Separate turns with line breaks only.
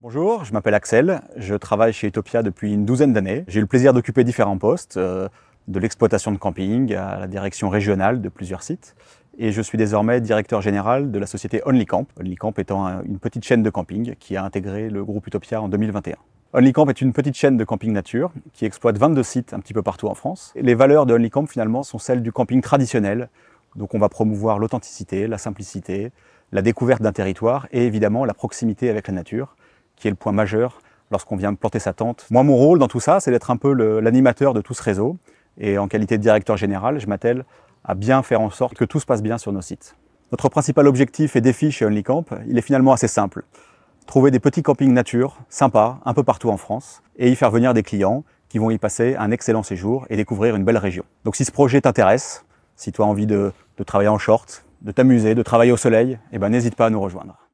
Bonjour, je
m'appelle Axel, je travaille chez Utopia depuis une douzaine d'années. J'ai eu le plaisir d'occuper différents postes, euh, de l'exploitation de camping à la direction régionale de plusieurs sites. Et je suis désormais directeur général de la société OnlyCamp, OnlyCamp étant une petite chaîne de camping qui a intégré le groupe Utopia en 2021. OnlyCamp est une petite chaîne de camping nature qui exploite 22 sites un petit peu partout en France. les valeurs de OnlyCamp finalement sont celles du camping traditionnel. Donc on va promouvoir l'authenticité, la simplicité, la découverte d'un territoire et évidemment la proximité avec la nature qui est le point majeur lorsqu'on vient planter sa tente. Moi, mon rôle dans tout ça, c'est d'être un peu l'animateur de tout ce réseau. Et en qualité de directeur général, je m'attelle à bien faire en sorte que tout se passe bien sur nos sites. Notre principal objectif et défi chez OnlyCamp, il est finalement assez simple. Trouver des petits campings nature, sympas, un peu partout en France, et y faire venir des clients qui vont y passer un excellent séjour et découvrir une belle région. Donc si ce projet t'intéresse, si tu as envie de, travailler en short, de t'amuser, de travailler au soleil, eh ben, n'hésite pas à nous rejoindre.